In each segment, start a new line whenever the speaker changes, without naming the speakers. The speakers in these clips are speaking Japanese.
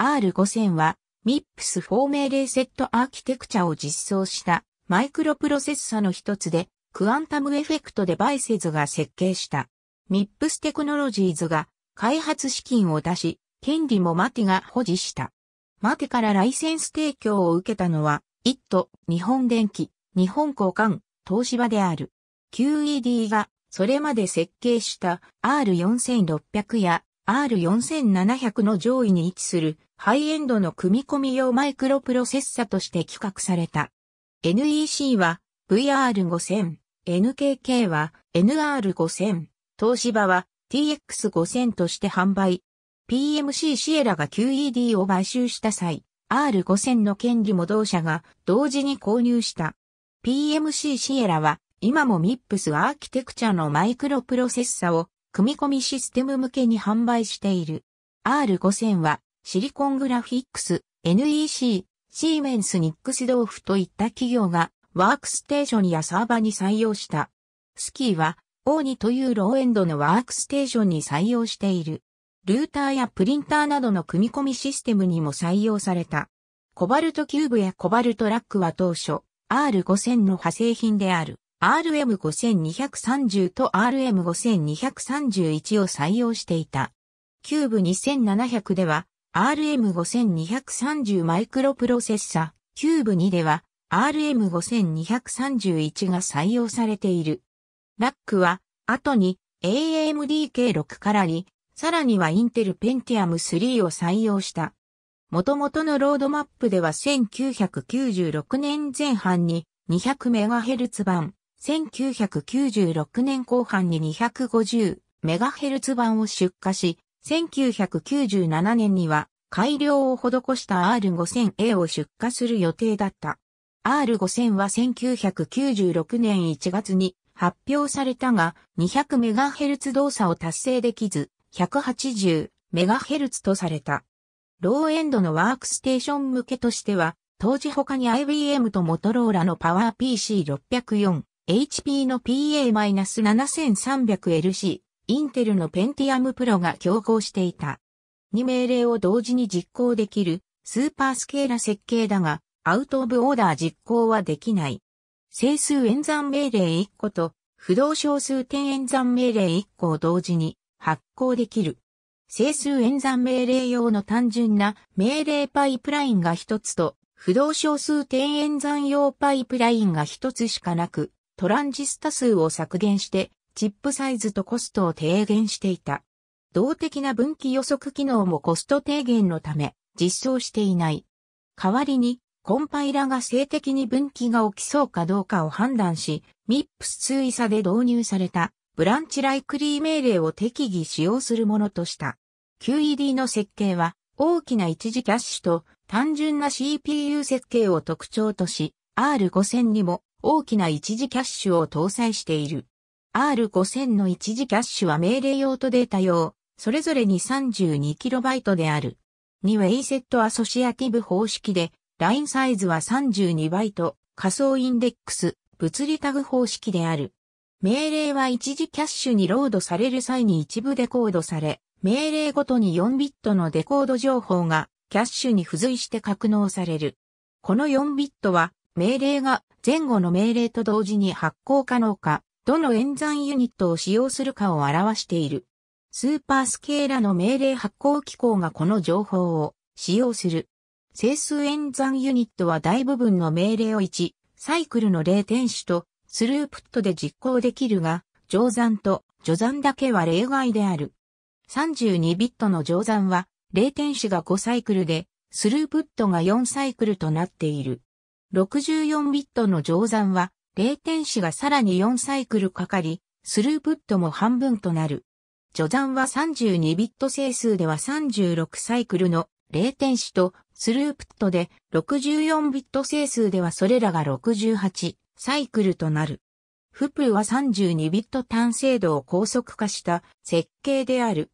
R5000 は MIPS 4命令セットアーキテクチャを実装したマイクロプロセッサの一つでクアンタムエフェクトデバイセズが設計した MIPS テクノロジーズが開発資金を出し権利もマテが保持した。マテからライセンス提供を受けたのは、IT 日本電機、日本交換、東芝である。QED が、それまで設計した R4600 や R4700 の上位に位置するハイエンドの組み込み用マイクロプロセッサとして企画された。NEC は VR5000、NKK は NR5000、東芝は TX5000 として販売。PMC シエラが QED を買収した際、R5000 の権利も同社が同時に購入した。PMC シエラは今も MIPS アーキテクチャのマイクロプロセッサを組み込みシステム向けに販売している。R5000 はシリコングラフィックス、NEC、シーメンスニックスドーフといった企業がワークステーションやサーバーに採用した。スキーは、オーニというローエンドのワークステーションに採用している。ルーターやプリンターなどの組み込みシステムにも採用された。コバルトキューブやコバルトラックは当初、R5000 の派生品である RM5230 と RM5231 を採用していた。キューブ2700では RM5230 マイクロプロセッサ、キューブ2では RM5231 が採用されている。ラックは後に AMDK6 からに、さらにはインテルペンティアム3を採用した。元々のロードマップでは1996年前半に 200MHz 版、1996年後半に 250MHz 版を出荷し、1997年には改良を施した R5000A を出荷する予定だった。R5000 は1996年1月に発表されたが 200MHz 動作を達成できず 180MHz とされた。ローエンドのワークステーション向けとしては当時他に IBM とモトローラのパワー PC604、HP の PA-7300LC、インテルの Pentium Pro が競合していた。2命令を同時に実行できるスーパースケーラ設計だが、アウトオブオーダー実行はできない。整数演算命令1個と不動小数点演算命令1個を同時に発行できる。整数演算命令用の単純な命令パイプラインが1つと、不動小数点演算用パイプラインが1つしかなく、トランジスタ数を削減してチップサイズとコストを低減していた。動的な分岐予測機能もコスト低減のため実装していない。代わりに、コンパイラが性的に分岐が起きそうかどうかを判断し、MIPS 移差で導入されたブランチライクリー命令を適宜使用するものとした。QED の設計は大きな一時キャッシュと単純な CPU 設計を特徴とし、R5000 にも大きな一時キャッシュを搭載している。R5000 の一時キャッシュは命令用とデータ用、それぞれに 32KB である。2はェイセットアソシアティブ方式で、ラインサイズは32 b 仮想インデックス、物理タグ方式である。命令は一時キャッシュにロードされる際に一部デコードされ、命令ごとに4ビットのデコード情報がキャッシュに付随して格納される。この4ビットは命令が前後の命令と同時に発行可能かどの演算ユニットを使用するかを表している。スーパースケーラの命令発行機構がこの情報を使用する。整数演算ユニットは大部分の命令を1、サイクルの0点子とスループットで実行できるが、乗算と除算だけは例外である。32ビットの乗算は0点子が5サイクルで、スループットが4サイクルとなっている。64ビットの乗算は零点子がさらに4サイクルかかり、スループットも半分となる。序算は32ビット整数では36サイクルの零点子とスループットで64ビット整数ではそれらが68サイクルとなる。フプは32ビット単精度を高速化した設計である。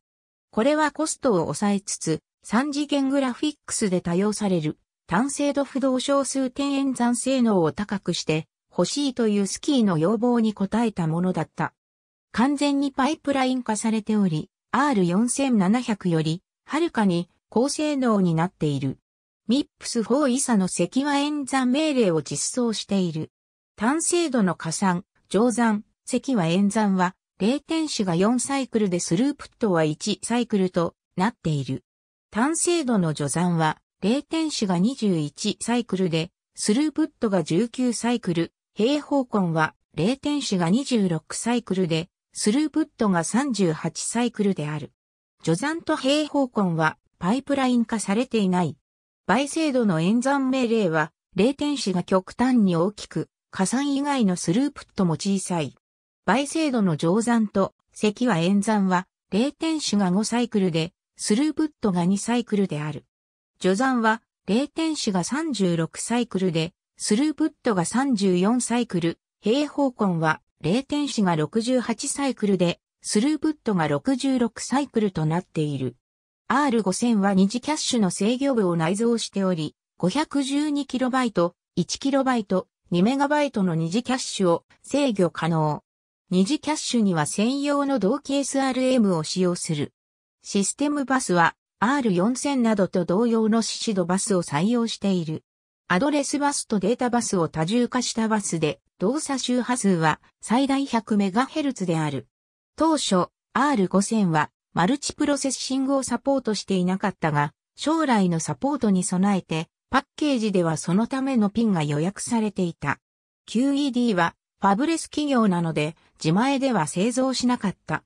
これはコストを抑えつつ、3次元グラフィックスで多用される単精度不動小数点演算性能を高くして、欲しいというスキーの要望に応えたものだった。完全にパイプライン化されており、R4700 より、はるかに高性能になっている。MIPS4 イサの赤和演算命令を実装している。単精度の加算、乗算、赤和演算は、0点子が4サイクルでスループットは1サイクルとなっている。単精度の除算は、0点子が21サイクルで、スループットが19サイクル、平方根は0点子が26サイクルで、スループットが38サイクルである。序算と平方根はパイプライン化されていない。倍精度の演算命令は、0点子が極端に大きく、加算以外のスループットも小さい。倍精度の乗算と積は演算は、0点子が5サイクルで、スループットが2サイクルである。序算は、0点子が36サイクルで、スループットが34サイクル、平方根は0点子が68サイクルで、スループットが66サイクルとなっている。R5000 は二次キャッシュの制御部を内蔵しており、512KB、1KB、2MB の二次キャッシュを制御可能。二次キャッシュには専用の同期 SRM を使用する。システムバスは R4000 などと同様のシシドバスを採用している。アドレスバスとデータバスを多重化したバスで、動作周波数は最大 100MHz である。当初、R5000 はマルチプロセッシングをサポートしていなかったが、将来のサポートに備えて、パッケージではそのためのピンが予約されていた。QED はファブレス企業なので、自前では製造しなかった。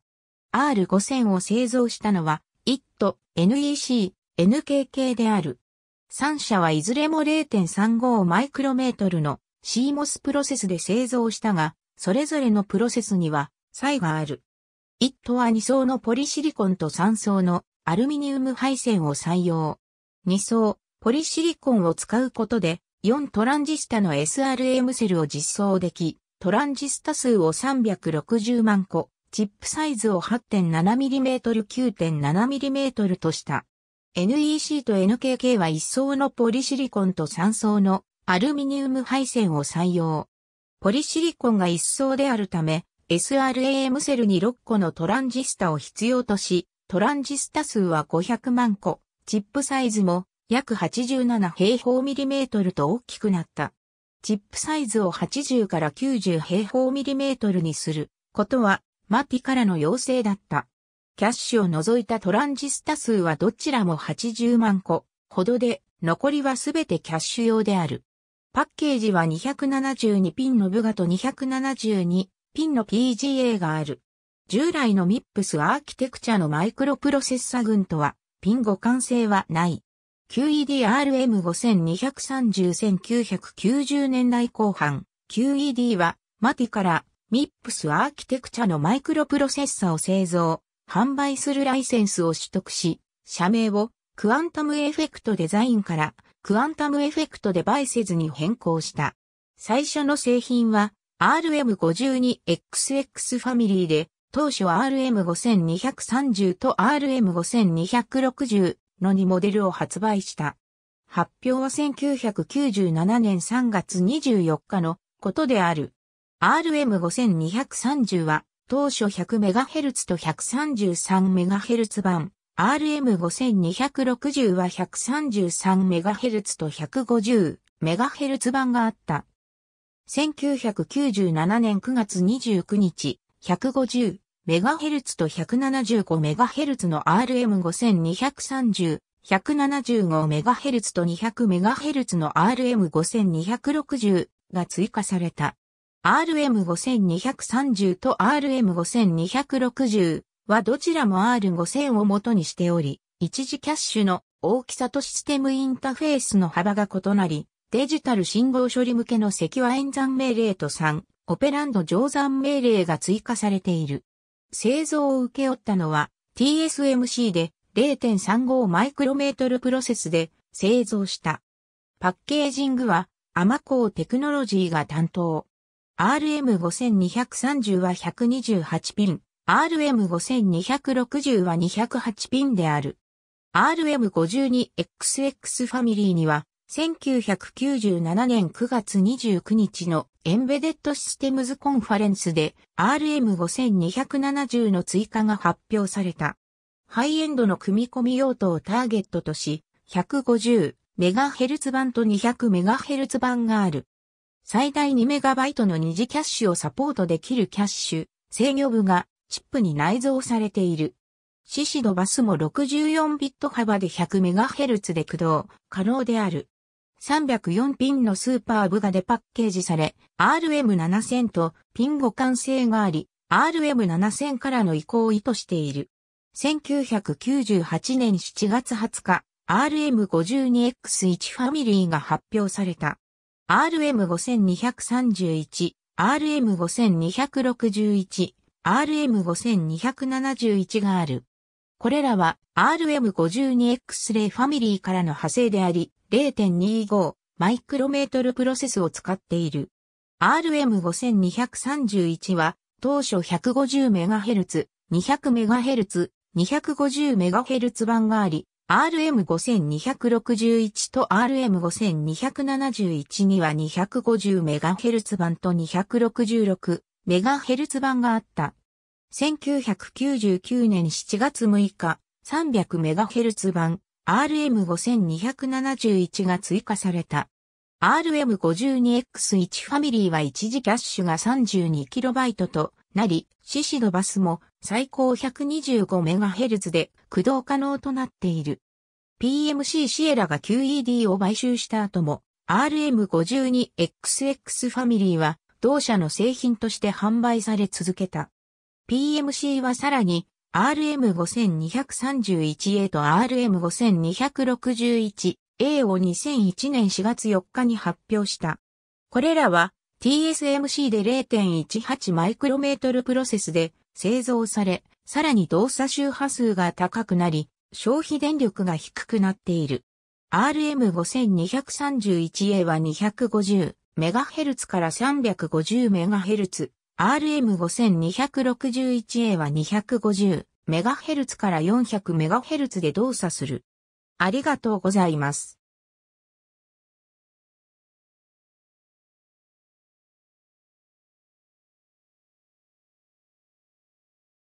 R5000 を製造したのは、IT、NEC、NKK である。3社はいずれも0.35マイクロメートルの CMOS プロセスで製造したが、それぞれのプロセスには差異がある。1 t は2層のポリシリコンと3層のアルミニウム配線を採用。2層、ポリシリコンを使うことで、4トランジスタの SRM セルを実装でき、トランジスタ数を360万個、チップサイズを 8.7mm、9.7mm とした。NEC と NKK は一層のポリシリコンと三層のアルミニウム配線を採用。ポリシリコンが一層であるため、SRAM セルに6個のトランジスタを必要とし、トランジスタ数は500万個、チップサイズも約87平方ミリメートルと大きくなった。チップサイズを80から90平方ミリメートルにすることは、マティからの要請だった。キャッシュを除いたトランジスタ数はどちらも80万個ほどで、残りはすべてキャッシュ用である。パッケージは272ピンのブガと272ピンの PGA がある。従来の MIPS アーキテクチャのマイクロプロセッサ群とは、ピン互換性はない。QED-RM5230-1990 年代後半、QED は、マティから、MIPS アーキテクチャのマイクロプロセッサを製造、販売するライセンスを取得し、社名をクアンタムエフェクトデザインからクアンタムエフェクトデバイセズに変更した。最初の製品は RM52XX ファミリーで当初 RM5230 と RM5260 の2モデルを発売した。発表は1997年3月24日のことである。RM5230 は当初 100MHz と 133MHz 版、RM5260 は 133MHz と 150MHz 版があった。1997年9月29日、150MHz と 175MHz の RM5230、175MHz と 200MHz の RM5260 が追加された。RM5230 と RM5260 はどちらも R5000 を元にしており、一時キャッシュの大きさとシステムインターフェースの幅が異なり、デジタル信号処理向けの赤和演算命令と3、オペランド乗算命令が追加されている。製造を請け負ったのは TSMC で0.35マイクロメートルプロセスで製造した。パッケージングはアマコーテクノロジーが担当。RM5230 は128ピン、RM5260 は208ピンである。RM52XX ファミリーには、1997年9月29日のエンベデッドシステムズコンファレンスで RM5270 の追加が発表された。ハイエンドの組み込み用途をターゲットとし、150MHz 版と 200MHz 版がある。最大 2MB の二次キャッシュをサポートできるキャッシュ制御部がチップに内蔵されている。シシドバスも64ビット幅で 100MHz で駆動、可能である。304ピンのスーパーブがデパッケージされ、RM7000 とピン互換性があり、RM7000 からの移行を意図している。1998年7月20日、RM52X1 ファミリーが発表された。RM5231、RM5261、RM5271 がある。これらは RM52X 例ファミリーからの派生であり、0.25マイクロメートルプロセスを使っている。RM5231 は当初 150MHz、200MHz、250MHz 版があり、RM5261 と RM5271 には 250MHz 版と 266MHz 版があった。1999年7月6日、300MHz 版 RM5271 が追加された。RM52X1 ファミリーは一時キャッシュが 32KB となり、シシドバスも最高 125MHz で駆動可能となっている。PMC シエラが QED を買収した後も RM52XX ファミリーは同社の製品として販売され続けた。PMC はさらに RM5231A と RM5261A を2001年4月4日に発表した。これらは TSMC で0.18マイクロメートルプロセスで製造され、さらに動作周波数が高くなり、消費電力が低くなっている。RM5231A は 250MHz から 350MHz、RM5261A は 250MHz から 400MHz で動作する。ありがとうございます。